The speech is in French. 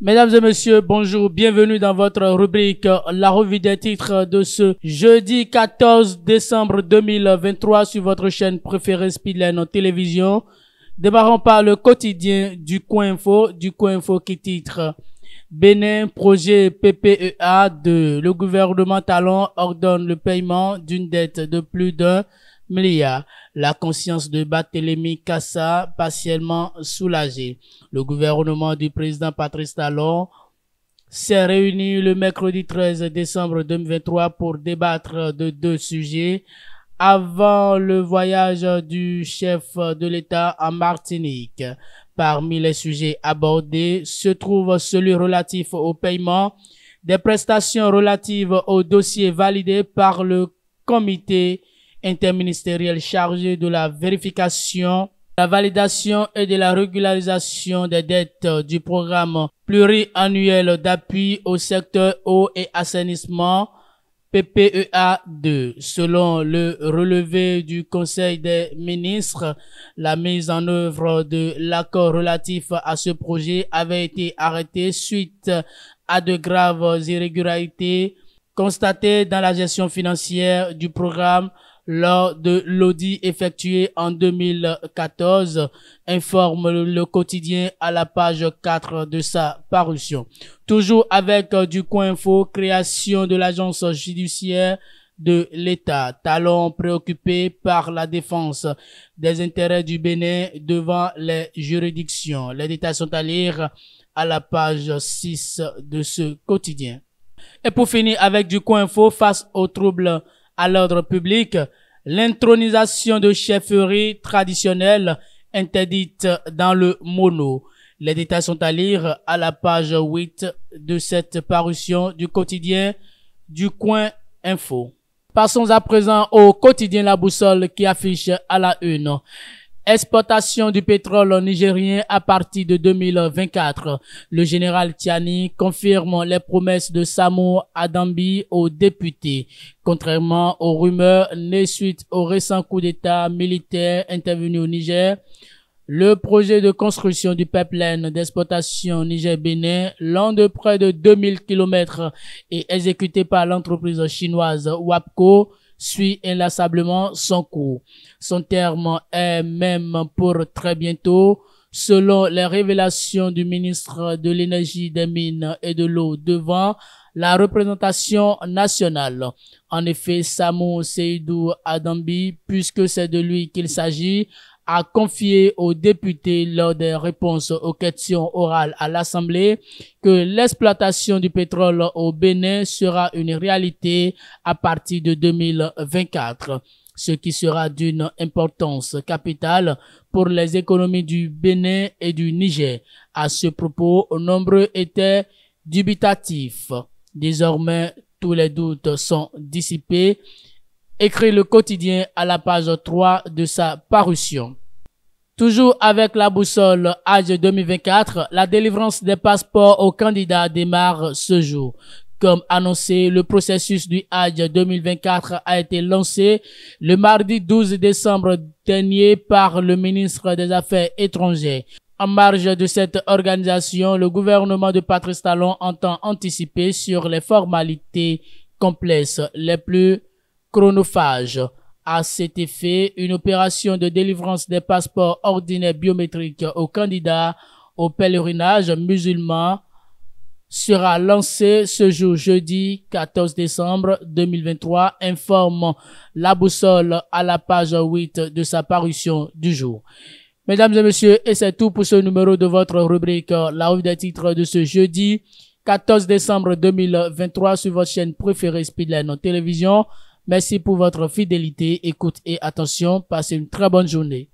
Mesdames et messieurs, bonjour, bienvenue dans votre rubrique La revue des titres de ce jeudi 14 décembre 2023 sur votre chaîne préférée Speedline en télévision. Démarrons par le quotidien du Coin Info, du Coin Info qui titre Bénin, projet PPEA 2. Le gouvernement Talon ordonne le paiement d'une dette de plus d'un de Mlia, la conscience de Barthélemy Kassa, partiellement soulagée. Le gouvernement du président Patrice Talon s'est réuni le mercredi 13 décembre 2023 pour débattre de deux sujets avant le voyage du chef de l'État en Martinique. Parmi les sujets abordés se trouve celui relatif au paiement des prestations relatives aux dossiers validés par le comité interministériel chargé de la vérification, la validation et de la régularisation des dettes du programme pluriannuel d'appui au secteur eau et assainissement PPEA 2. Selon le relevé du Conseil des ministres, la mise en œuvre de l'accord relatif à ce projet avait été arrêtée suite à de graves irrégularités constatées dans la gestion financière du programme lors de l'audit effectué en 2014, informe le quotidien à la page 4 de sa parution. Toujours avec euh, du coin info, création de l'agence judiciaire de l'État. Talon préoccupé par la défense des intérêts du Bénin devant les juridictions. Les détails sont à lire à la page 6 de ce quotidien. Et pour finir avec du coin info face aux troubles à l'ordre public, l'intronisation de chefferie traditionnelle interdite dans le mono. Les détails sont à lire à la page 8 de cette parution du quotidien du coin info. Passons à présent au quotidien La Boussole qui affiche à la une Exportation du pétrole nigérien à partir de 2024. Le général Tiani confirme les promesses de Samo Adambi aux députés. Contrairement aux rumeurs nées suite au récent coup d'État militaire intervenu au Niger, le projet de construction du pipeline d'exploitation Niger-Bénin, long de près de 2000 km et exécuté par l'entreprise chinoise WAPCO, suit inlassablement son cours. Son terme est même pour très bientôt. Selon les révélations du ministre de l'Énergie, des Mines et de l'Eau devant la représentation nationale. En effet, Samo Seydou Adambi, puisque c'est de lui qu'il s'agit, a confié aux députés lors des réponses aux questions orales à l'Assemblée que l'exploitation du pétrole au Bénin sera une réalité à partir de 2024 ce qui sera d'une importance capitale pour les économies du Bénin et du Niger. À ce propos, nombreux étaient dubitatifs. Désormais, tous les doutes sont dissipés écrit le quotidien à la page 3 de sa parution. Toujours avec la boussole Age 2024, la délivrance des passeports aux candidats démarre ce jour. Comme annoncé, le processus du Had 2024 a été lancé le mardi 12 décembre dernier par le ministre des Affaires étrangères. En marge de cette organisation, le gouvernement de Patrice Talon entend anticiper sur les formalités complexes les plus chronophage. À cet effet, une opération de délivrance des passeports ordinaires biométriques aux candidats au pèlerinage musulman sera lancée ce jour jeudi 14 décembre 2023, informe la boussole à la page 8 de sa parution du jour. Mesdames et messieurs, et c'est tout pour ce numéro de votre rubrique La revue des titres de ce jeudi 14 décembre 2023 sur votre chaîne préférée Speedline en télévision. Merci pour votre fidélité, écoute et attention. Passez une très bonne journée.